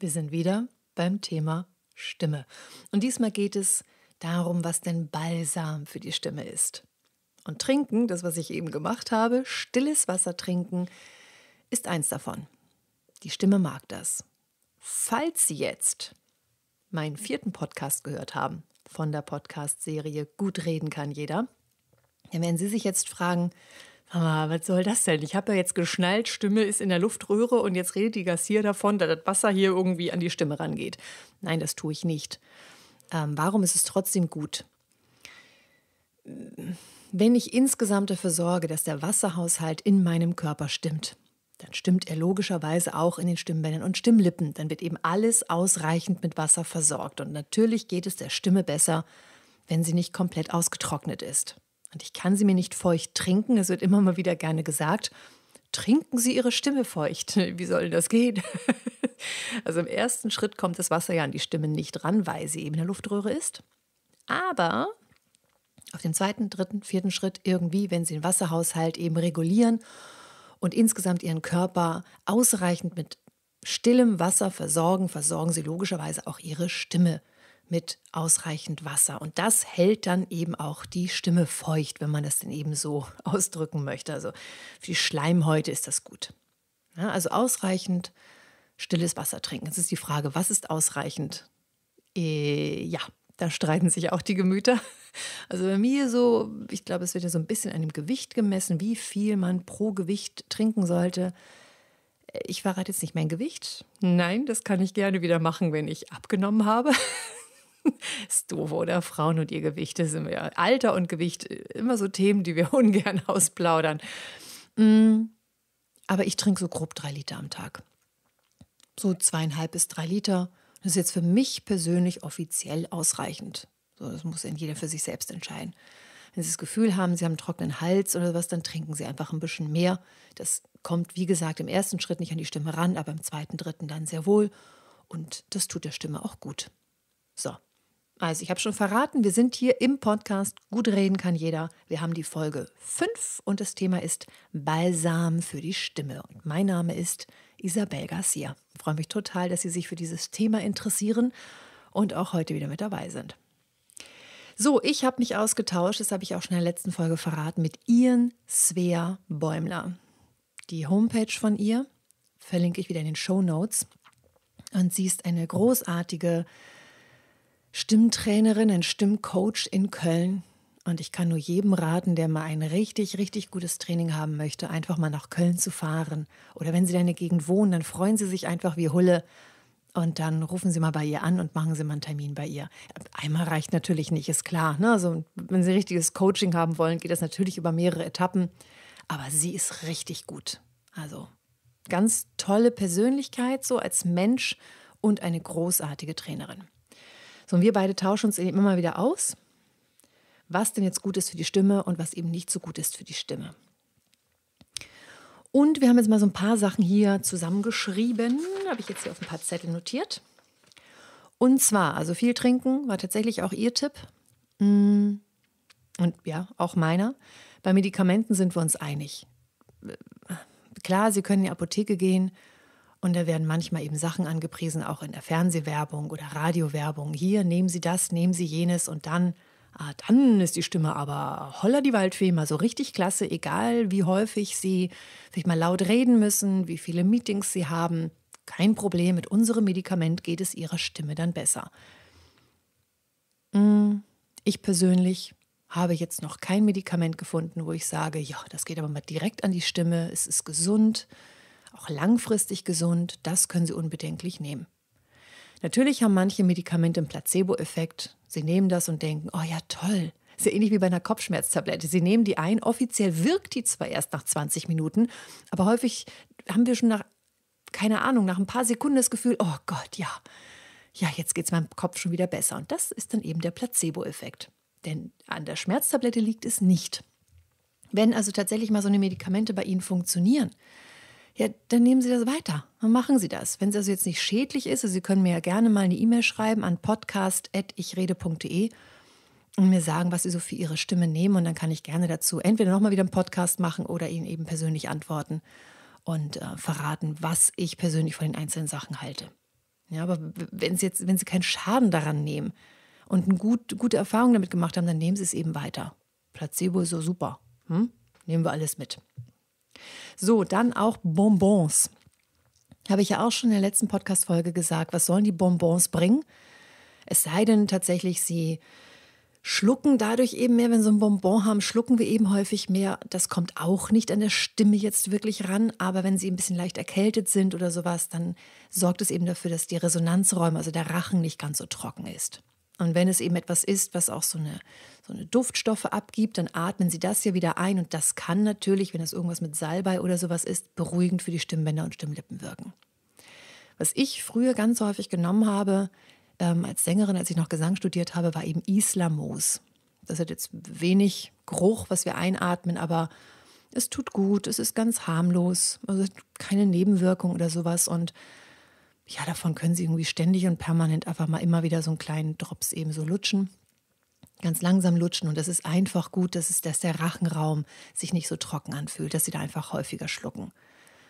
Wir sind wieder beim Thema Stimme. Und diesmal geht es darum, was denn Balsam für die Stimme ist. Und trinken, das was ich eben gemacht habe, stilles Wasser trinken, ist eins davon. Die Stimme mag das. Falls Sie jetzt meinen vierten Podcast gehört haben von der Podcast-Serie Gut reden kann jeder, dann werden Sie sich jetzt fragen, aber was soll das denn? Ich habe ja jetzt geschnallt, Stimme ist in der Luftröhre und jetzt redet die Gassier davon, dass das Wasser hier irgendwie an die Stimme rangeht. Nein, das tue ich nicht. Ähm, warum ist es trotzdem gut? Wenn ich insgesamt dafür sorge, dass der Wasserhaushalt in meinem Körper stimmt, dann stimmt er logischerweise auch in den Stimmbändern und Stimmlippen. Dann wird eben alles ausreichend mit Wasser versorgt. Und natürlich geht es der Stimme besser, wenn sie nicht komplett ausgetrocknet ist. Und ich kann sie mir nicht feucht trinken. Es wird immer mal wieder gerne gesagt, trinken Sie Ihre Stimme feucht. Wie soll das gehen? Also im ersten Schritt kommt das Wasser ja an die Stimme nicht ran, weil sie eben in der Luftröhre ist. Aber auf dem zweiten, dritten, vierten Schritt irgendwie, wenn Sie den Wasserhaushalt eben regulieren und insgesamt Ihren Körper ausreichend mit stillem Wasser versorgen, versorgen Sie logischerweise auch Ihre Stimme mit ausreichend Wasser. Und das hält dann eben auch die Stimme feucht, wenn man das denn eben so ausdrücken möchte. Also für die Schleimhäute ist das gut. Ja, also ausreichend stilles Wasser trinken. Jetzt ist die Frage, was ist ausreichend? Äh, ja, da streiten sich auch die Gemüter. Also bei mir so, ich glaube, es wird ja so ein bisschen an dem Gewicht gemessen, wie viel man pro Gewicht trinken sollte. Äh, ich verrate jetzt nicht mein Gewicht. Nein, das kann ich gerne wieder machen, wenn ich abgenommen habe. ist doof, oder? Frauen und ihr Gewicht, das sind wir. Alter und Gewicht, äh, immer so Themen, die wir ungern ausplaudern. Mm, aber ich trinke so grob drei Liter am Tag. So zweieinhalb bis drei Liter. Das ist jetzt für mich persönlich offiziell ausreichend. So, das muss dann jeder für sich selbst entscheiden. Wenn Sie das Gefühl haben, Sie haben einen trockenen Hals oder was, dann trinken Sie einfach ein bisschen mehr. Das kommt, wie gesagt, im ersten Schritt nicht an die Stimme ran, aber im zweiten, dritten dann sehr wohl. Und das tut der Stimme auch gut. So, also, Ich habe schon verraten, wir sind hier im Podcast Gut reden kann jeder. Wir haben die Folge 5 und das Thema ist Balsam für die Stimme. Und mein Name ist Isabel Garcia. Ich freue mich total, dass Sie sich für dieses Thema interessieren und auch heute wieder mit dabei sind. So, ich habe mich ausgetauscht, das habe ich auch schon in der letzten Folge verraten, mit Ian Svea Bäumler. Die Homepage von ihr verlinke ich wieder in den Show Notes. Und sie ist eine großartige Stimmtrainerin, ein Stimmcoach in Köln. Und ich kann nur jedem raten, der mal ein richtig, richtig gutes Training haben möchte, einfach mal nach Köln zu fahren. Oder wenn Sie da in der Gegend wohnen, dann freuen Sie sich einfach wie Hulle. Und dann rufen Sie mal bei ihr an und machen Sie mal einen Termin bei ihr. Einmal reicht natürlich nicht, ist klar. Ne? Also, wenn Sie richtiges Coaching haben wollen, geht das natürlich über mehrere Etappen. Aber sie ist richtig gut. Also ganz tolle Persönlichkeit, so als Mensch und eine großartige Trainerin. So, und wir beide tauschen uns eben immer wieder aus, was denn jetzt gut ist für die Stimme und was eben nicht so gut ist für die Stimme. Und wir haben jetzt mal so ein paar Sachen hier zusammengeschrieben, habe ich jetzt hier auf ein paar Zettel notiert. Und zwar, also viel trinken war tatsächlich auch ihr Tipp. Mm, und ja, auch meiner. Bei Medikamenten sind wir uns einig. Äh, klar, Sie können in die Apotheke gehen und da werden manchmal eben Sachen angepriesen, auch in der Fernsehwerbung oder Radiowerbung. Hier nehmen Sie das, nehmen Sie jenes und dann, ah, dann ist die Stimme aber holla die Waldfee mal so richtig klasse, egal wie häufig Sie sich mal laut reden müssen, wie viele Meetings Sie haben. Kein Problem, mit unserem Medikament geht es Ihrer Stimme dann besser. Mm, ich persönlich habe jetzt noch kein Medikament gefunden, wo ich sage, ja, das geht aber mal direkt an die Stimme, es ist gesund, auch langfristig gesund, das können Sie unbedenklich nehmen. Natürlich haben manche Medikamente einen Placebo-Effekt. Sie nehmen das und denken, oh ja, toll. Sehr ja ähnlich wie bei einer Kopfschmerztablette. Sie nehmen die ein, offiziell wirkt die zwar erst nach 20 Minuten, aber häufig haben wir schon nach, keine Ahnung, nach ein paar Sekunden das Gefühl, oh Gott, ja, ja, jetzt geht es meinem Kopf schon wieder besser. Und das ist dann eben der Placebo-Effekt. Denn an der Schmerztablette liegt es nicht. Wenn also tatsächlich mal so eine Medikamente bei Ihnen funktionieren, ja, dann nehmen Sie das weiter. Dann machen Sie das. Wenn es also jetzt nicht schädlich ist, also Sie können mir ja gerne mal eine E-Mail schreiben an podcast.ichrede.de und mir sagen, was Sie so für Ihre Stimme nehmen. Und dann kann ich gerne dazu entweder nochmal wieder einen Podcast machen oder Ihnen eben persönlich antworten und äh, verraten, was ich persönlich von den einzelnen Sachen halte. Ja, aber wenn Sie jetzt, wenn Sie keinen Schaden daran nehmen und eine gut, gute Erfahrung damit gemacht haben, dann nehmen Sie es eben weiter. Placebo ist so super. Hm? Nehmen wir alles mit. So, dann auch Bonbons. Habe ich ja auch schon in der letzten Podcast-Folge gesagt, was sollen die Bonbons bringen? Es sei denn tatsächlich, sie schlucken dadurch eben mehr. Wenn sie ein Bonbon haben, schlucken wir eben häufig mehr. Das kommt auch nicht an der Stimme jetzt wirklich ran. Aber wenn sie ein bisschen leicht erkältet sind oder sowas, dann sorgt es eben dafür, dass die Resonanzräume, also der Rachen, nicht ganz so trocken ist. Und wenn es eben etwas ist, was auch so eine, so eine Duftstoffe abgibt, dann atmen sie das hier wieder ein. Und das kann natürlich, wenn es irgendwas mit Salbei oder sowas ist, beruhigend für die Stimmbänder und Stimmlippen wirken. Was ich früher ganz häufig genommen habe, ähm, als Sängerin, als ich noch Gesang studiert habe, war eben Islamoos. Das hat jetzt wenig Geruch, was wir einatmen, aber es tut gut, es ist ganz harmlos, also keine Nebenwirkung oder sowas. Und ja, davon können sie irgendwie ständig und permanent einfach mal immer wieder so einen kleinen Drops eben so lutschen. Ganz langsam lutschen und das ist einfach gut, dass, es, dass der Rachenraum sich nicht so trocken anfühlt, dass sie da einfach häufiger schlucken.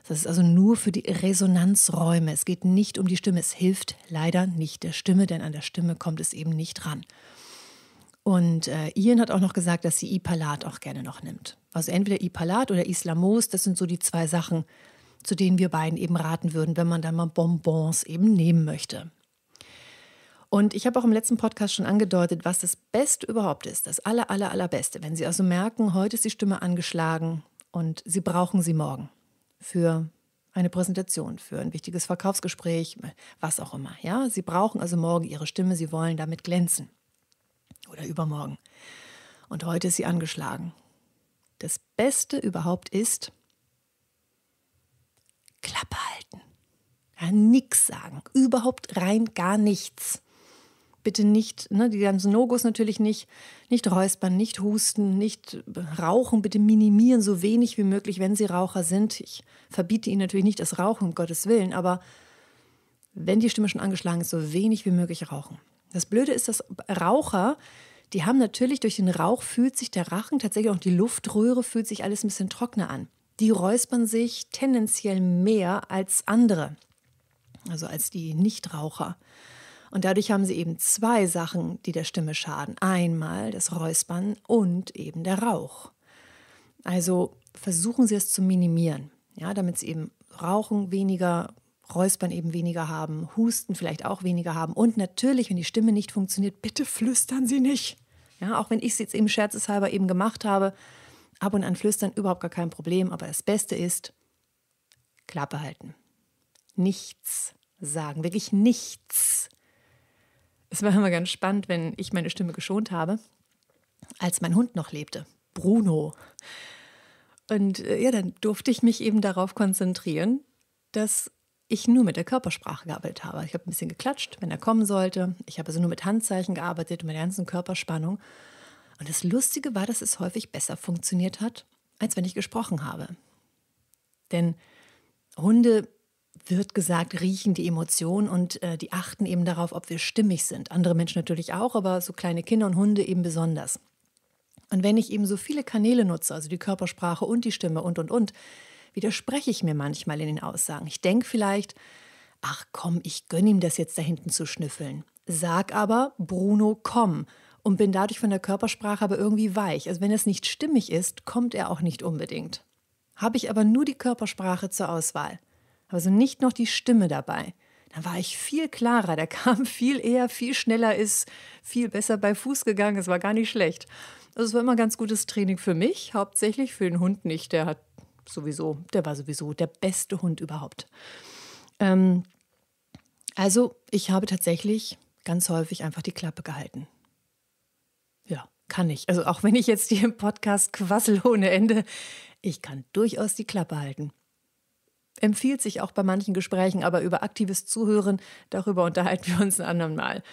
Das ist also nur für die Resonanzräume. Es geht nicht um die Stimme. Es hilft leider nicht der Stimme, denn an der Stimme kommt es eben nicht ran. Und äh, Ian hat auch noch gesagt, dass sie Ipalat auch gerne noch nimmt. Also entweder Ipalat oder Islamos, das sind so die zwei Sachen, zu denen wir beiden eben raten würden, wenn man dann mal Bonbons eben nehmen möchte. Und ich habe auch im letzten Podcast schon angedeutet, was das Beste überhaupt ist, das aller, aller, allerbeste. Wenn Sie also merken, heute ist die Stimme angeschlagen und Sie brauchen sie morgen für eine Präsentation, für ein wichtiges Verkaufsgespräch, was auch immer. Ja, Sie brauchen also morgen Ihre Stimme, Sie wollen damit glänzen. Oder übermorgen. Und heute ist sie angeschlagen. Das Beste überhaupt ist, Klappe halten. Ja, nix sagen. Überhaupt rein gar nichts. Bitte nicht, ne, die ganzen no natürlich nicht, nicht räuspern, nicht husten, nicht rauchen, bitte minimieren so wenig wie möglich, wenn sie Raucher sind. Ich verbiete ihnen natürlich nicht das Rauchen, um Gottes Willen, aber wenn die Stimme schon angeschlagen ist, so wenig wie möglich rauchen. Das Blöde ist, dass Raucher, die haben natürlich durch den Rauch fühlt sich der Rachen, tatsächlich auch die Luftröhre fühlt sich alles ein bisschen trockener an die räuspern sich tendenziell mehr als andere, also als die Nichtraucher. Und dadurch haben sie eben zwei Sachen, die der Stimme schaden. Einmal das Räuspern und eben der Rauch. Also versuchen Sie es zu minimieren, ja, damit Sie eben Rauchen weniger, Räuspern eben weniger haben, Husten vielleicht auch weniger haben. Und natürlich, wenn die Stimme nicht funktioniert, bitte flüstern Sie nicht. Ja, auch wenn ich es jetzt eben scherzeshalber eben gemacht habe, Ab und an flüstern überhaupt gar kein Problem, aber das Beste ist, Klappe halten. Nichts sagen, wirklich nichts. Es war immer ganz spannend, wenn ich meine Stimme geschont habe, als mein Hund noch lebte, Bruno. Und äh, ja, dann durfte ich mich eben darauf konzentrieren, dass ich nur mit der Körpersprache gearbeitet habe. Ich habe ein bisschen geklatscht, wenn er kommen sollte. Ich habe also nur mit Handzeichen gearbeitet und mit der ganzen Körperspannung. Und das Lustige war, dass es häufig besser funktioniert hat, als wenn ich gesprochen habe. Denn Hunde wird gesagt, riechen die Emotionen und äh, die achten eben darauf, ob wir stimmig sind. Andere Menschen natürlich auch, aber so kleine Kinder und Hunde eben besonders. Und wenn ich eben so viele Kanäle nutze, also die Körpersprache und die Stimme und und und, widerspreche ich mir manchmal in den Aussagen. Ich denke vielleicht, ach komm, ich gönne ihm das jetzt da hinten zu schnüffeln. Sag aber, Bruno, komm und bin dadurch von der Körpersprache aber irgendwie weich. Also wenn es nicht stimmig ist, kommt er auch nicht unbedingt. Habe ich aber nur die Körpersprache zur Auswahl, also nicht noch die Stimme dabei, dann war ich viel klarer, der kam viel eher, viel schneller ist, viel besser bei Fuß gegangen, es war gar nicht schlecht. Also es war immer ganz gutes Training für mich, hauptsächlich für den Hund nicht, der hat sowieso, der war sowieso der beste Hund überhaupt. Ähm, also ich habe tatsächlich ganz häufig einfach die Klappe gehalten kann ich. Also auch wenn ich jetzt hier im Podcast quassel ohne Ende, ich kann durchaus die Klappe halten. Empfiehlt sich auch bei manchen Gesprächen, aber über aktives Zuhören, darüber unterhalten wir uns ein anderen Mal.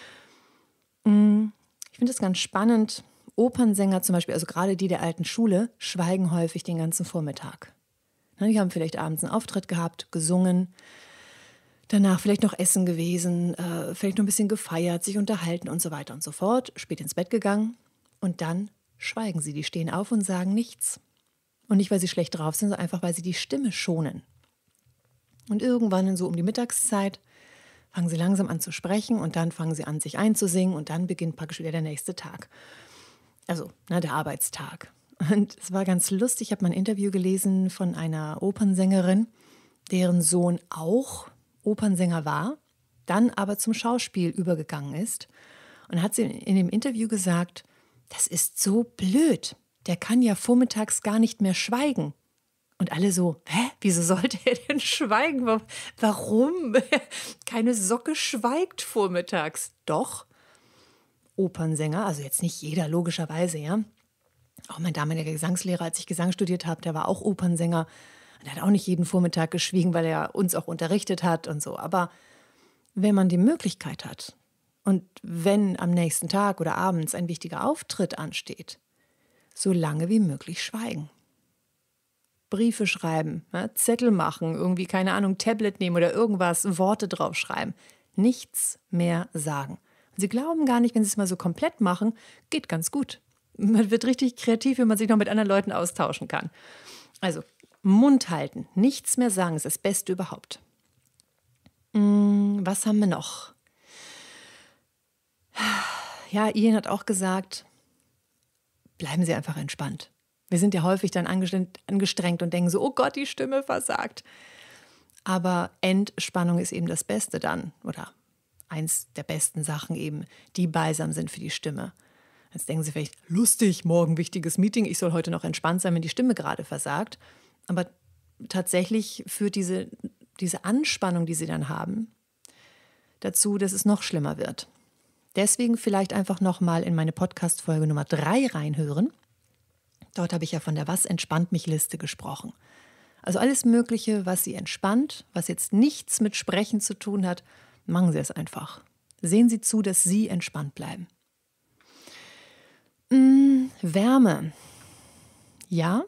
Mm, ich finde es ganz spannend. Opernsänger zum Beispiel, also gerade die der alten Schule, schweigen häufig den ganzen Vormittag. Die haben vielleicht abends einen Auftritt gehabt, gesungen, danach vielleicht noch essen gewesen, äh, vielleicht noch ein bisschen gefeiert, sich unterhalten und so weiter und so fort, spät ins Bett gegangen und dann schweigen sie, die stehen auf und sagen nichts. Und nicht, weil sie schlecht drauf sind, sondern einfach, weil sie die Stimme schonen. Und irgendwann so um die Mittagszeit fangen sie langsam an zu sprechen und dann fangen sie an, sich einzusingen und dann beginnt praktisch wieder der nächste Tag. Also na, ne, der Arbeitstag. Und es war ganz lustig, ich habe mal ein Interview gelesen von einer Opernsängerin, deren Sohn auch Opernsänger war, dann aber zum Schauspiel übergegangen ist. Und hat sie in dem Interview gesagt, das ist so blöd. Der kann ja vormittags gar nicht mehr schweigen. Und alle so, hä, wieso sollte er denn schweigen? Warum? Keine Socke schweigt vormittags. Doch. Opernsänger, also jetzt nicht jeder logischerweise, ja. Auch mein damaliger Gesangslehrer, als ich Gesang studiert habe, der war auch Opernsänger. Und der hat auch nicht jeden Vormittag geschwiegen, weil er uns auch unterrichtet hat und so. Aber wenn man die Möglichkeit hat, und wenn am nächsten Tag oder abends ein wichtiger Auftritt ansteht, so lange wie möglich schweigen. Briefe schreiben, Zettel machen, irgendwie keine Ahnung, Tablet nehmen oder irgendwas, Worte draufschreiben. Nichts mehr sagen. Und sie glauben gar nicht, wenn sie es mal so komplett machen, geht ganz gut. Man wird richtig kreativ, wenn man sich noch mit anderen Leuten austauschen kann. Also Mund halten, nichts mehr sagen ist das Beste überhaupt. Hm, was haben wir noch? ja, Ian hat auch gesagt, bleiben Sie einfach entspannt. Wir sind ja häufig dann angestrengt und denken so, oh Gott, die Stimme versagt. Aber Entspannung ist eben das Beste dann oder eins der besten Sachen eben, die balsam sind für die Stimme. Jetzt denken Sie vielleicht, lustig, morgen wichtiges Meeting, ich soll heute noch entspannt sein, wenn die Stimme gerade versagt. Aber tatsächlich führt diese, diese Anspannung, die Sie dann haben, dazu, dass es noch schlimmer wird. Deswegen vielleicht einfach nochmal in meine Podcast-Folge Nummer 3 reinhören. Dort habe ich ja von der Was entspannt mich Liste gesprochen. Also alles Mögliche, was Sie entspannt, was jetzt nichts mit Sprechen zu tun hat, machen Sie es einfach. Sehen Sie zu, dass Sie entspannt bleiben. Hm, Wärme. Ja,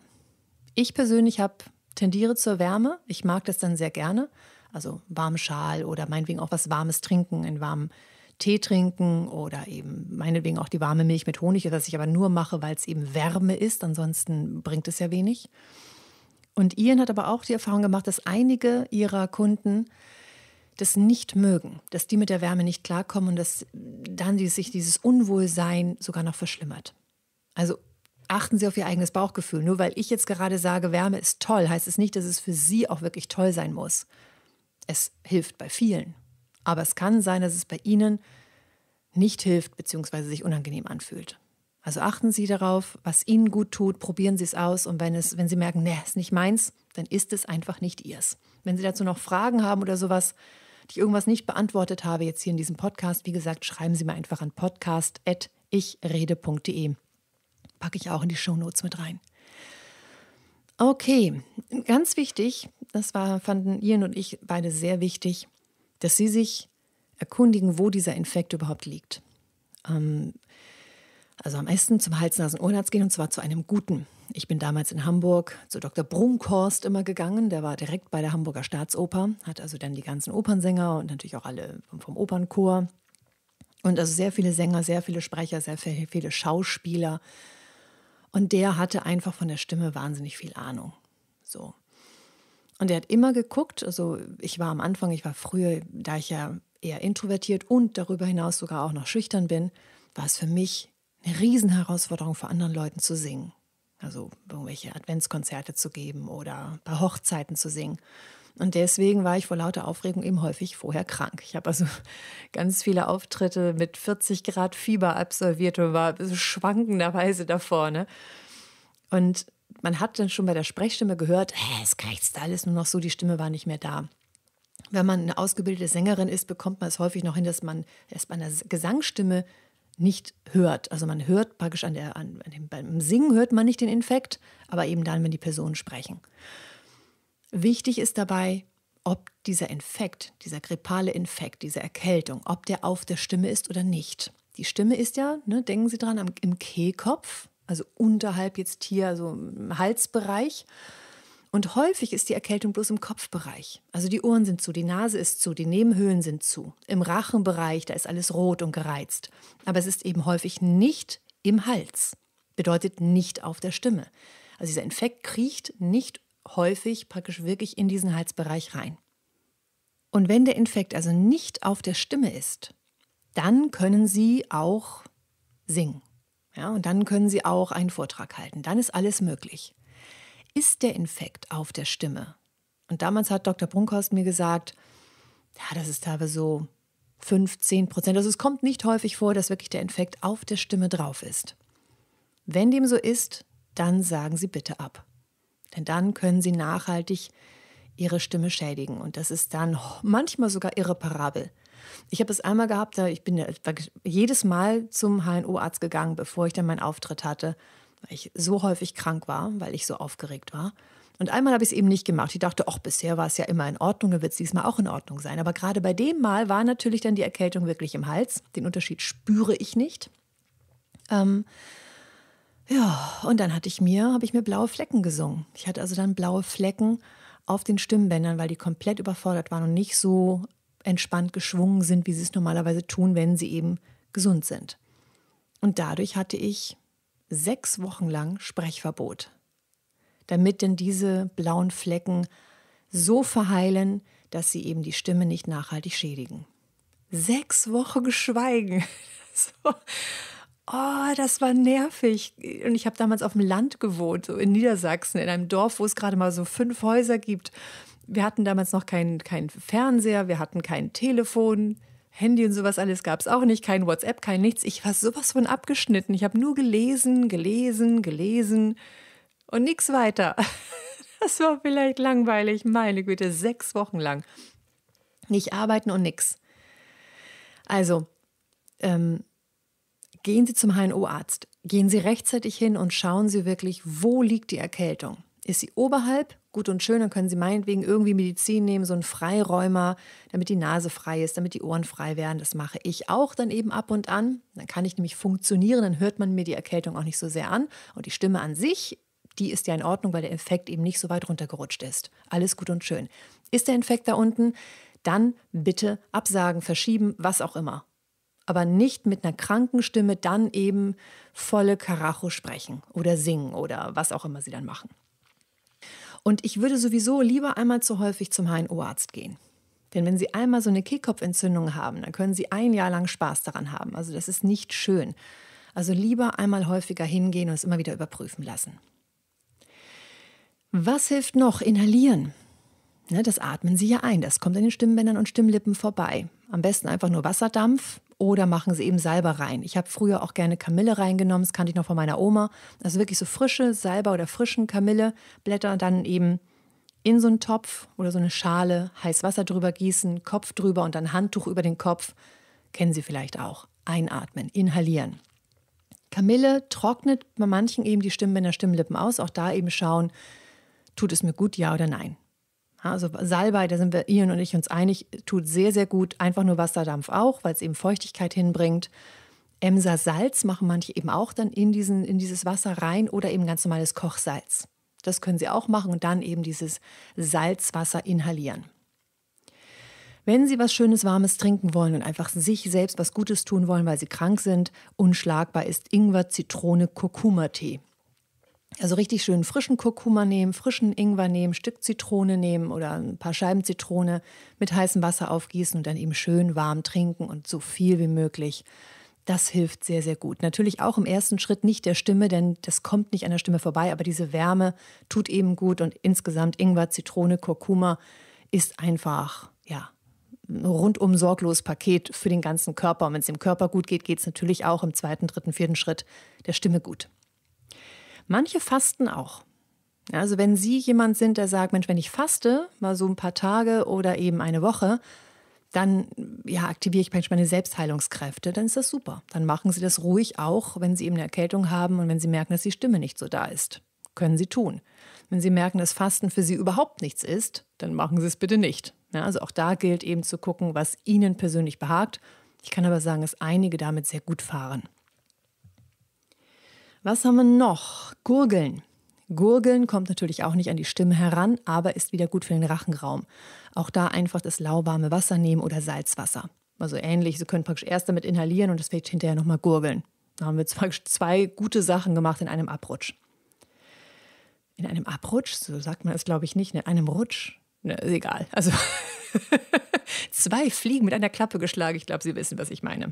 ich persönlich habe tendiere zur Wärme. Ich mag das dann sehr gerne. Also warmen Schal oder meinetwegen auch was Warmes trinken in warmen Tee trinken oder eben meinetwegen auch die warme Milch mit Honig, das ich aber nur mache, weil es eben Wärme ist. Ansonsten bringt es ja wenig. Und Ian hat aber auch die Erfahrung gemacht, dass einige ihrer Kunden das nicht mögen, dass die mit der Wärme nicht klarkommen und dass dann sich dieses Unwohlsein sogar noch verschlimmert. Also achten Sie auf Ihr eigenes Bauchgefühl. Nur weil ich jetzt gerade sage, Wärme ist toll, heißt es nicht, dass es für Sie auch wirklich toll sein muss. Es hilft bei vielen. Aber es kann sein, dass es bei Ihnen nicht hilft bzw. sich unangenehm anfühlt. Also achten Sie darauf, was Ihnen gut tut, probieren Sie es aus und wenn, es, wenn Sie merken, ne, ist nicht meins, dann ist es einfach nicht Ihrs. Wenn Sie dazu noch Fragen haben oder sowas, die ich irgendwas nicht beantwortet habe jetzt hier in diesem Podcast, wie gesagt, schreiben Sie mir einfach an podcast.ichrede.de. Packe ich auch in die Shownotes mit rein. Okay, ganz wichtig, das war, fanden Ian und ich beide sehr wichtig, dass sie sich erkundigen, wo dieser Infekt überhaupt liegt. Ähm, also am besten zum Hals-Nasen-Ohrenarzt gehen und zwar zu einem guten. Ich bin damals in Hamburg zu Dr. Brunkhorst immer gegangen. Der war direkt bei der Hamburger Staatsoper, hat also dann die ganzen Opernsänger und natürlich auch alle vom Opernchor. Und also sehr viele Sänger, sehr viele Sprecher, sehr viele Schauspieler. Und der hatte einfach von der Stimme wahnsinnig viel Ahnung. So. Und er hat immer geguckt, also ich war am Anfang, ich war früher, da ich ja eher introvertiert und darüber hinaus sogar auch noch schüchtern bin, war es für mich eine Riesenherausforderung, vor anderen Leuten zu singen. Also irgendwelche Adventskonzerte zu geben oder bei Hochzeiten zu singen. Und deswegen war ich vor lauter Aufregung eben häufig vorher krank. Ich habe also ganz viele Auftritte mit 40 Grad Fieber absolviert und war schwankenderweise da vorne. Und man hat dann schon bei der Sprechstimme gehört, es krächzt alles nur noch so, die Stimme war nicht mehr da. Wenn man eine ausgebildete Sängerin ist, bekommt man es häufig noch hin, dass man erst bei einer Gesangsstimme nicht hört. Also man hört praktisch an der, an, an dem, beim Singen hört man nicht den Infekt, aber eben dann, wenn die Personen sprechen. Wichtig ist dabei, ob dieser Infekt, dieser grippale Infekt, diese Erkältung, ob der auf der Stimme ist oder nicht. Die Stimme ist ja, ne, denken Sie dran, am, im Kehlkopf, also unterhalb jetzt hier, also im Halsbereich. Und häufig ist die Erkältung bloß im Kopfbereich. Also die Ohren sind zu, die Nase ist zu, die Nebenhöhlen sind zu. Im Rachenbereich, da ist alles rot und gereizt. Aber es ist eben häufig nicht im Hals. Bedeutet nicht auf der Stimme. Also dieser Infekt kriecht nicht häufig praktisch wirklich in diesen Halsbereich rein. Und wenn der Infekt also nicht auf der Stimme ist, dann können Sie auch singen ja, und dann können Sie auch einen Vortrag halten. Dann ist alles möglich. Ist der Infekt auf der Stimme? Und damals hat Dr. Brunkhorst mir gesagt, ja, das ist aber so 15 Prozent. Also es kommt nicht häufig vor, dass wirklich der Infekt auf der Stimme drauf ist. Wenn dem so ist, dann sagen Sie bitte ab. Denn dann können Sie nachhaltig Ihre Stimme schädigen. Und das ist dann manchmal sogar irreparabel. Ich habe es einmal gehabt, ich bin jedes Mal zum HNO-Arzt gegangen, bevor ich dann meinen Auftritt hatte, weil ich so häufig krank war, weil ich so aufgeregt war. Und einmal habe ich es eben nicht gemacht. Ich dachte, ach, bisher war es ja immer in Ordnung, dann wird es diesmal auch in Ordnung sein. Aber gerade bei dem Mal war natürlich dann die Erkältung wirklich im Hals. Den Unterschied spüre ich nicht. Ähm, ja, und dann hatte ich mir, habe ich mir blaue Flecken gesungen. Ich hatte also dann blaue Flecken auf den Stimmbändern, weil die komplett überfordert waren und nicht so entspannt geschwungen sind, wie sie es normalerweise tun, wenn sie eben gesund sind. Und dadurch hatte ich sechs Wochen lang Sprechverbot, damit denn diese blauen Flecken so verheilen, dass sie eben die Stimme nicht nachhaltig schädigen. Sechs Wochen geschweigen. so. Oh, das war nervig. Und ich habe damals auf dem Land gewohnt, so in Niedersachsen, in einem Dorf, wo es gerade mal so fünf Häuser gibt wir hatten damals noch keinen kein Fernseher, wir hatten kein Telefon, Handy und sowas alles gab es auch nicht, kein WhatsApp, kein nichts. Ich war sowas von abgeschnitten. Ich habe nur gelesen, gelesen, gelesen und nichts weiter. Das war vielleicht langweilig, meine Güte, sechs Wochen lang. Nicht arbeiten und nichts. Also, ähm, gehen Sie zum HNO-Arzt. Gehen Sie rechtzeitig hin und schauen Sie wirklich, wo liegt die Erkältung. Ist sie oberhalb gut und schön, dann können sie meinetwegen irgendwie Medizin nehmen, so einen Freiräumer, damit die Nase frei ist, damit die Ohren frei werden. Das mache ich auch dann eben ab und an. Dann kann ich nämlich funktionieren, dann hört man mir die Erkältung auch nicht so sehr an. Und die Stimme an sich, die ist ja in Ordnung, weil der Infekt eben nicht so weit runtergerutscht ist. Alles gut und schön. Ist der Infekt da unten? Dann bitte absagen, verschieben, was auch immer aber nicht mit einer kranken Stimme dann eben volle Karacho sprechen oder singen oder was auch immer sie dann machen. Und ich würde sowieso lieber einmal zu häufig zum HNO-Arzt gehen. Denn wenn Sie einmal so eine Kehlkopfentzündung haben, dann können Sie ein Jahr lang Spaß daran haben. Also das ist nicht schön. Also lieber einmal häufiger hingehen und es immer wieder überprüfen lassen. Was hilft noch? Inhalieren. Ne, das atmen Sie ja ein. Das kommt an den Stimmbändern und Stimmlippen vorbei. Am besten einfach nur Wasserdampf oder machen sie eben Salber rein. Ich habe früher auch gerne Kamille reingenommen, das kannte ich noch von meiner Oma. Also wirklich so frische Salber oder frischen Kamilleblätter dann eben in so einen Topf oder so eine Schale, heiß Wasser drüber gießen, Kopf drüber und dann Handtuch über den Kopf. Kennen Sie vielleicht auch. Einatmen, inhalieren. Kamille trocknet bei manchen eben die Stimmbänder, Stimmlippen aus. Auch da eben schauen, tut es mir gut, ja oder nein. Also Salbei, da sind wir Ian und ich uns einig, tut sehr, sehr gut. Einfach nur Wasserdampf auch, weil es eben Feuchtigkeit hinbringt. Emser Salz machen manche eben auch dann in, diesen, in dieses Wasser rein oder eben ganz normales Kochsalz. Das können sie auch machen und dann eben dieses Salzwasser inhalieren. Wenn Sie was Schönes, Warmes trinken wollen und einfach sich selbst was Gutes tun wollen, weil Sie krank sind, unschlagbar ist Ingwer, Zitrone, Kurkuma-Tee. Also richtig schön frischen Kurkuma nehmen, frischen Ingwer nehmen, Stück Zitrone nehmen oder ein paar Scheiben Zitrone mit heißem Wasser aufgießen und dann eben schön warm trinken und so viel wie möglich. Das hilft sehr, sehr gut. Natürlich auch im ersten Schritt nicht der Stimme, denn das kommt nicht an der Stimme vorbei, aber diese Wärme tut eben gut und insgesamt Ingwer, Zitrone, Kurkuma ist einfach, ja, ein rundum sorglos Paket für den ganzen Körper. Und wenn es dem Körper gut geht, geht es natürlich auch im zweiten, dritten, vierten Schritt der Stimme gut. Manche fasten auch. Also wenn Sie jemand sind, der sagt, Mensch, wenn ich faste, mal so ein paar Tage oder eben eine Woche, dann ja, aktiviere ich manchmal meine Selbstheilungskräfte, dann ist das super. Dann machen Sie das ruhig auch, wenn Sie eben eine Erkältung haben und wenn Sie merken, dass die Stimme nicht so da ist. Können Sie tun. Wenn Sie merken, dass Fasten für Sie überhaupt nichts ist, dann machen Sie es bitte nicht. Ja, also auch da gilt eben zu gucken, was Ihnen persönlich behagt. Ich kann aber sagen, dass einige damit sehr gut fahren. Was haben wir noch? Gurgeln. Gurgeln kommt natürlich auch nicht an die Stimme heran, aber ist wieder gut für den Rachenraum. Auch da einfach das lauwarme Wasser nehmen oder Salzwasser. Also ähnlich, Sie können praktisch erst damit inhalieren und das vielleicht hinterher nochmal gurgeln. Da haben wir praktisch zwei gute Sachen gemacht in einem Abrutsch. In einem Abrutsch? So sagt man es, glaube ich, nicht. Ne, in einem Rutsch? Ne, ist egal. Also zwei Fliegen mit einer Klappe geschlagen. Ich glaube, Sie wissen, was ich meine.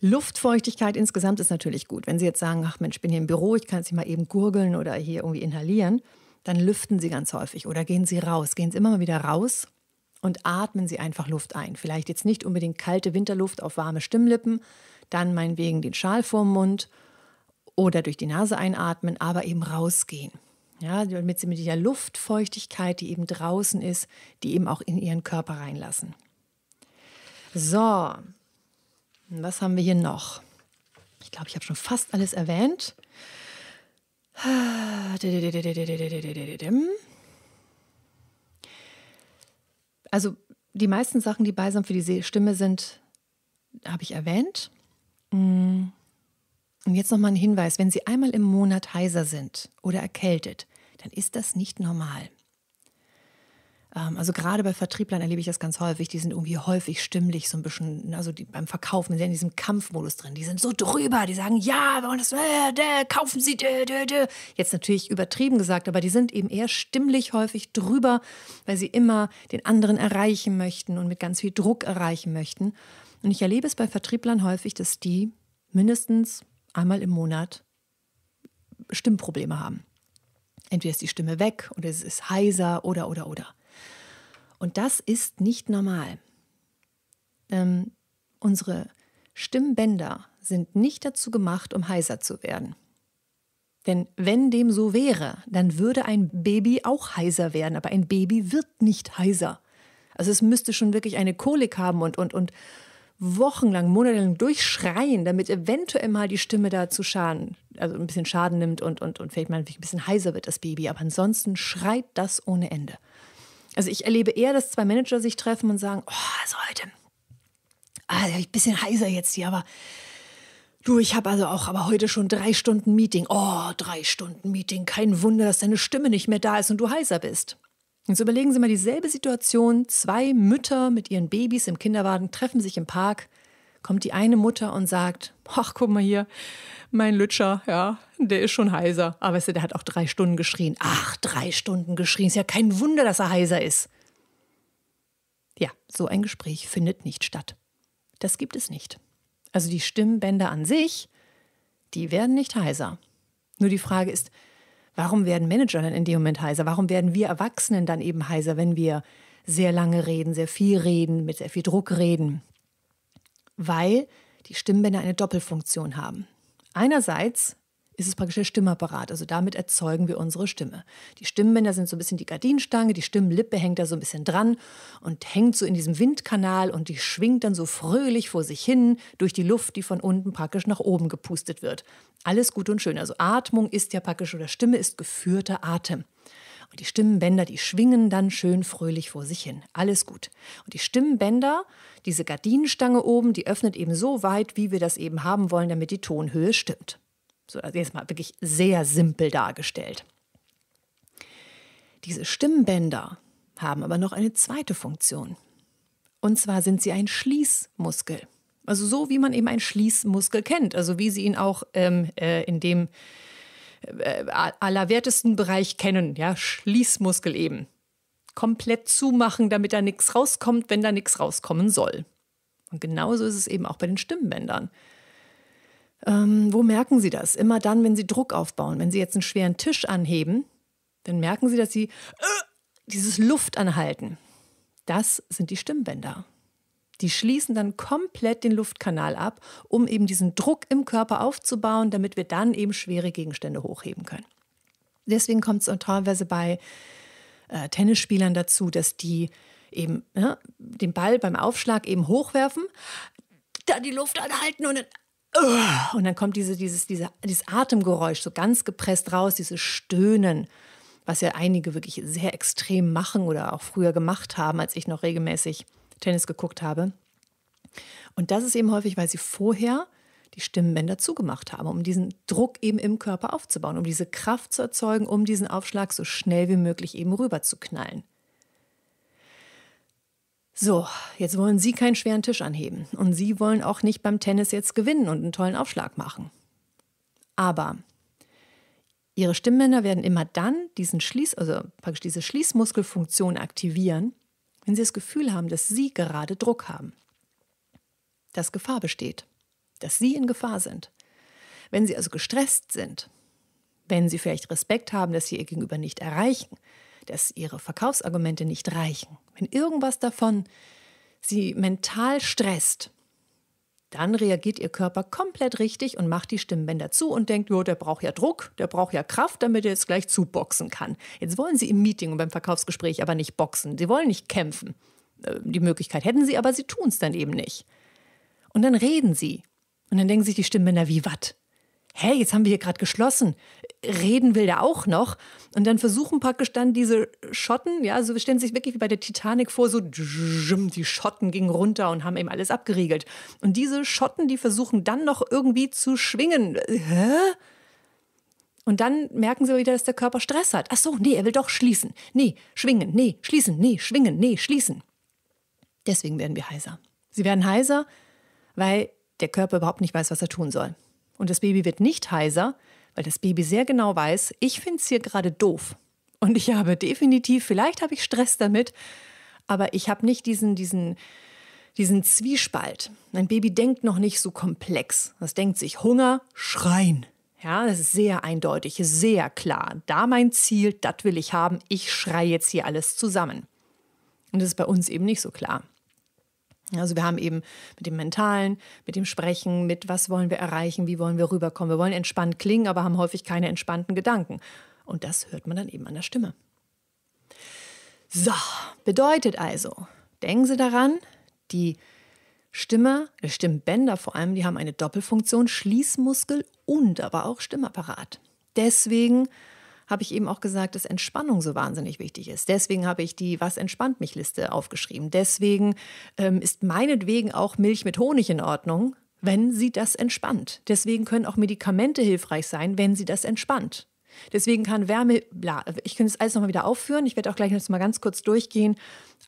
Luftfeuchtigkeit insgesamt ist natürlich gut. Wenn Sie jetzt sagen, ach Mensch, ich bin hier im Büro, ich kann es nicht mal eben gurgeln oder hier irgendwie inhalieren, dann lüften Sie ganz häufig oder gehen Sie raus. Gehen Sie immer mal wieder raus und atmen Sie einfach Luft ein. Vielleicht jetzt nicht unbedingt kalte Winterluft auf warme Stimmlippen, dann meinetwegen den Schal vorm Mund oder durch die Nase einatmen, aber eben rausgehen. Ja, damit Sie mit dieser Luftfeuchtigkeit, die eben draußen ist, die eben auch in Ihren Körper reinlassen. So, was haben wir hier noch? Ich glaube, ich habe schon fast alles erwähnt. Also die meisten Sachen, die balsam für die Stimme sind, habe ich erwähnt. Mm. Und jetzt nochmal ein Hinweis, wenn Sie einmal im Monat heiser sind oder erkältet, dann ist das nicht normal. Ähm, also gerade bei Vertrieblern erlebe ich das ganz häufig. Die sind irgendwie häufig stimmlich so ein bisschen, also die, beim Verkaufen sind sie in diesem Kampfmodus drin. Die sind so drüber, die sagen, ja, wir wollen das, äh, kaufen Sie. Dä, dä, dä. Jetzt natürlich übertrieben gesagt, aber die sind eben eher stimmlich häufig drüber, weil sie immer den anderen erreichen möchten und mit ganz viel Druck erreichen möchten. Und ich erlebe es bei Vertrieblern häufig, dass die mindestens einmal im Monat Stimmprobleme haben. Entweder ist die Stimme weg oder es ist heiser oder oder oder. Und das ist nicht normal. Ähm, unsere Stimmbänder sind nicht dazu gemacht, um heiser zu werden. Denn wenn dem so wäre, dann würde ein Baby auch heiser werden, aber ein Baby wird nicht heiser. Also es müsste schon wirklich eine Kolik haben und, und, und wochenlang, monatelang durchschreien, damit eventuell mal die Stimme da zu Schaden, also ein bisschen Schaden nimmt und, und, und vielleicht mal ein bisschen heiser wird das Baby. Aber ansonsten schreit das ohne Ende. Also ich erlebe eher, dass zwei Manager sich treffen und sagen, oh, also heute, also ah, ein bisschen heiser jetzt hier, aber du, ich habe also auch, aber heute schon drei Stunden Meeting. Oh, drei Stunden Meeting. Kein Wunder, dass deine Stimme nicht mehr da ist und du heiser bist. Jetzt überlegen Sie mal dieselbe Situation. Zwei Mütter mit ihren Babys im Kinderwagen treffen sich im Park kommt die eine Mutter und sagt, ach, guck mal hier, mein Lütscher, ja, der ist schon heiser. Aber weißt du, der hat auch drei Stunden geschrien. Ach, drei Stunden geschrien. Ist ja kein Wunder, dass er heiser ist. Ja, so ein Gespräch findet nicht statt. Das gibt es nicht. Also die Stimmbänder an sich, die werden nicht heiser. Nur die Frage ist, warum werden Manager dann in dem Moment heiser? Warum werden wir Erwachsenen dann eben heiser, wenn wir sehr lange reden, sehr viel reden, mit sehr viel Druck reden? weil die Stimmbänder eine Doppelfunktion haben. Einerseits ist es praktisch der Stimmapparat, also damit erzeugen wir unsere Stimme. Die Stimmbänder sind so ein bisschen die Gardinenstange, die Stimmlippe hängt da so ein bisschen dran und hängt so in diesem Windkanal und die schwingt dann so fröhlich vor sich hin durch die Luft, die von unten praktisch nach oben gepustet wird. Alles gut und schön. Also Atmung ist ja praktisch oder Stimme ist geführter Atem. Und die Stimmbänder, die schwingen dann schön fröhlich vor sich hin. Alles gut. Und die Stimmbänder, diese Gardinenstange oben, die öffnet eben so weit, wie wir das eben haben wollen, damit die Tonhöhe stimmt. So, also jetzt mal wirklich sehr simpel dargestellt. Diese Stimmbänder haben aber noch eine zweite Funktion. Und zwar sind sie ein Schließmuskel. Also so, wie man eben einen Schließmuskel kennt, also wie sie ihn auch ähm, äh, in dem äh, äh, allerwertesten Bereich kennen, ja, Schließmuskel eben. Komplett zumachen, damit da nichts rauskommt, wenn da nichts rauskommen soll. Und genauso ist es eben auch bei den Stimmbändern. Ähm, wo merken Sie das? Immer dann, wenn Sie Druck aufbauen. Wenn Sie jetzt einen schweren Tisch anheben, dann merken Sie, dass Sie äh, dieses Luft anhalten. Das sind die Stimmbänder. Die schließen dann komplett den Luftkanal ab, um eben diesen Druck im Körper aufzubauen, damit wir dann eben schwere Gegenstände hochheben können. Deswegen kommt es teilweise bei äh, Tennisspielern dazu, dass die eben ne, den Ball beim Aufschlag eben hochwerfen, dann die Luft anhalten und dann uh, und dann kommt diese, dieses, diese, dieses Atemgeräusch so ganz gepresst raus, dieses Stöhnen, was ja einige wirklich sehr extrem machen oder auch früher gemacht haben, als ich noch regelmäßig Tennis geguckt habe. Und das ist eben häufig, weil sie vorher die Stimmbänder zugemacht haben, um diesen Druck eben im Körper aufzubauen, um diese Kraft zu erzeugen, um diesen Aufschlag so schnell wie möglich eben rüber zu knallen. So, jetzt wollen Sie keinen schweren Tisch anheben und Sie wollen auch nicht beim Tennis jetzt gewinnen und einen tollen Aufschlag machen. Aber Ihre Stimmbänder werden immer dann diesen Schließ, also praktisch diese Schließmuskelfunktion aktivieren, wenn Sie das Gefühl haben, dass Sie gerade Druck haben, dass Gefahr besteht, dass Sie in Gefahr sind. Wenn Sie also gestresst sind, wenn Sie vielleicht Respekt haben, dass Sie Ihr Gegenüber nicht erreichen, dass Ihre Verkaufsargumente nicht reichen, wenn irgendwas davon Sie mental stresst, dann reagiert ihr Körper komplett richtig und macht die Stimmbänder zu und denkt, jo, der braucht ja Druck, der braucht ja Kraft, damit er jetzt gleich zuboxen kann. Jetzt wollen sie im Meeting und beim Verkaufsgespräch aber nicht boxen. Sie wollen nicht kämpfen. Äh, die Möglichkeit hätten sie, aber sie tun es dann eben nicht. Und dann reden sie. Und dann denken sich die Stimmbänder, wie was? Hey, jetzt haben wir hier gerade geschlossen reden will der auch noch. Und dann versuchen praktisch dann diese Schotten, ja, so also stellen sie sich wirklich wie bei der Titanic vor, so die Schotten gingen runter und haben eben alles abgeriegelt. Und diese Schotten, die versuchen dann noch irgendwie zu schwingen. Hä? Und dann merken sie wieder, dass der Körper Stress hat. Ach so, nee, er will doch schließen. Nee, schwingen, nee, schließen, nee, schwingen, nee, schließen. Deswegen werden wir heiser. Sie werden heiser, weil der Körper überhaupt nicht weiß, was er tun soll. Und das Baby wird nicht heiser, weil das Baby sehr genau weiß, ich finde es hier gerade doof. Und ich habe definitiv, vielleicht habe ich Stress damit, aber ich habe nicht diesen, diesen, diesen Zwiespalt. Mein Baby denkt noch nicht so komplex. Das denkt sich Hunger, Schreien. Ja, das ist sehr eindeutig, sehr klar. Da mein Ziel, das will ich haben. Ich schreie jetzt hier alles zusammen. Und das ist bei uns eben nicht so klar. Also wir haben eben mit dem Mentalen, mit dem Sprechen, mit was wollen wir erreichen, wie wollen wir rüberkommen. Wir wollen entspannt klingen, aber haben häufig keine entspannten Gedanken. Und das hört man dann eben an der Stimme. So, bedeutet also, denken Sie daran, die Stimme, die äh, Stimmbänder vor allem, die haben eine Doppelfunktion, Schließmuskel und aber auch Stimmapparat. Deswegen habe ich eben auch gesagt, dass Entspannung so wahnsinnig wichtig ist. Deswegen habe ich die Was entspannt mich Liste aufgeschrieben. Deswegen ähm, ist meinetwegen auch Milch mit Honig in Ordnung, wenn sie das entspannt. Deswegen können auch Medikamente hilfreich sein, wenn sie das entspannt. Deswegen kann Wärme, bla, ich könnte das alles nochmal wieder aufführen. Ich werde auch gleich noch mal ganz kurz durchgehen.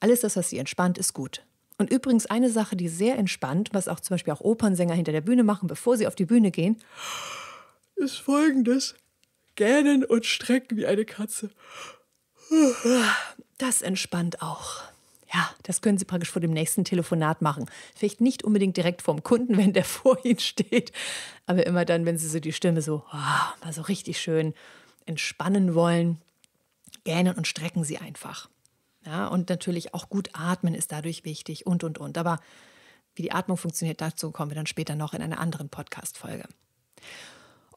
Alles das, was sie entspannt, ist gut. Und übrigens eine Sache, die sehr entspannt, was auch zum Beispiel auch Opernsänger hinter der Bühne machen, bevor sie auf die Bühne gehen, ist folgendes gähnen und strecken wie eine Katze. Das entspannt auch. Ja, das können Sie praktisch vor dem nächsten Telefonat machen. Vielleicht nicht unbedingt direkt vorm Kunden, wenn der vor Ihnen steht, aber immer dann, wenn Sie so die Stimme so, oh, mal so richtig schön entspannen wollen, gähnen und strecken Sie einfach. Ja, und natürlich auch gut atmen ist dadurch wichtig und, und, und. Aber wie die Atmung funktioniert, dazu kommen wir dann später noch in einer anderen Podcast-Folge.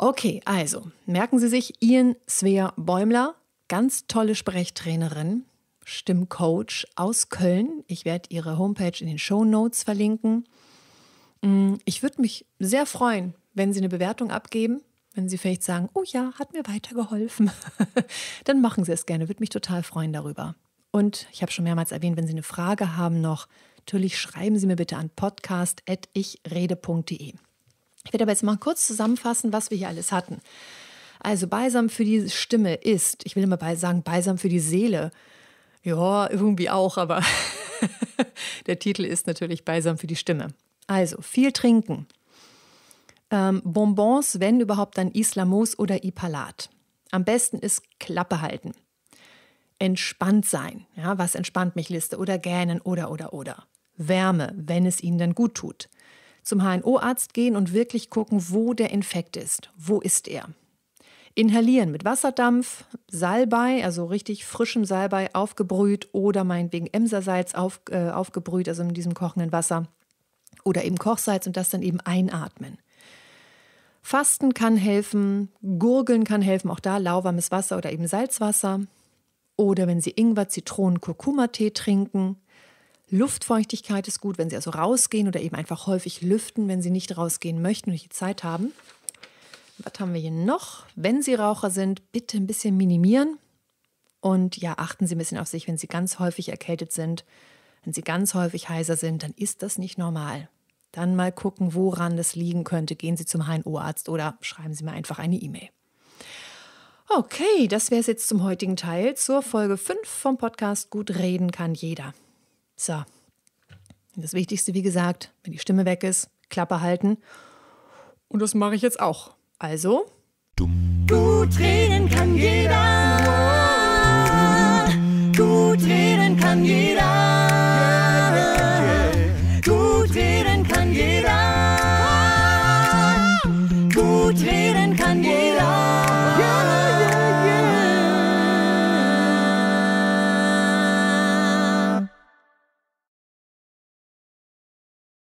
Okay, also merken Sie sich Ian Svea Bäumler, ganz tolle Sprechtrainerin, Stimmcoach aus Köln. Ich werde ihre Homepage in den Show Notes verlinken. Mm, ich würde mich sehr freuen, wenn Sie eine Bewertung abgeben, wenn Sie vielleicht sagen, oh ja, hat mir weitergeholfen. Dann machen Sie es gerne, würde mich total freuen darüber. Und ich habe schon mehrmals erwähnt, wenn Sie eine Frage haben noch, natürlich schreiben Sie mir bitte an podcast.ichrede.de. Ich werde aber jetzt mal kurz zusammenfassen, was wir hier alles hatten. Also Balsam für die Stimme ist, ich will immer bei sagen, Balsam für die Seele. Ja, irgendwie auch, aber der Titel ist natürlich Balsam für die Stimme. Also viel trinken. Ähm, Bonbons, wenn überhaupt, dann Islamos oder Ipalat. Am besten ist Klappe halten. Entspannt sein. Ja, was entspannt mich Liste? Oder gähnen oder oder oder. Wärme, wenn es ihnen dann gut tut zum HNO-Arzt gehen und wirklich gucken, wo der Infekt ist. Wo ist er? Inhalieren mit Wasserdampf, Salbei, also richtig frischem Salbei aufgebrüht oder meinetwegen Emsersalz auf, äh, aufgebrüht, also in diesem kochenden Wasser oder eben Kochsalz und das dann eben einatmen. Fasten kann helfen, Gurgeln kann helfen, auch da lauwarmes Wasser oder eben Salzwasser. Oder wenn Sie Ingwer, Zitronen, Kurkuma-Tee trinken, Luftfeuchtigkeit ist gut, wenn Sie also rausgehen oder eben einfach häufig lüften, wenn Sie nicht rausgehen möchten und nicht die Zeit haben. Was haben wir hier noch? Wenn Sie Raucher sind, bitte ein bisschen minimieren. Und ja, achten Sie ein bisschen auf sich, wenn Sie ganz häufig erkältet sind, wenn Sie ganz häufig heiser sind, dann ist das nicht normal. Dann mal gucken, woran das liegen könnte. Gehen Sie zum HNO-Arzt oder schreiben Sie mir einfach eine E-Mail. Okay, das wäre es jetzt zum heutigen Teil, zur Folge 5 vom Podcast Gut reden kann jeder. So. Das Wichtigste, wie gesagt, wenn die Stimme weg ist, Klappe halten. Und das mache ich jetzt auch. Also. Dumm. Gut reden kann jeder. Gut reden kann jeder.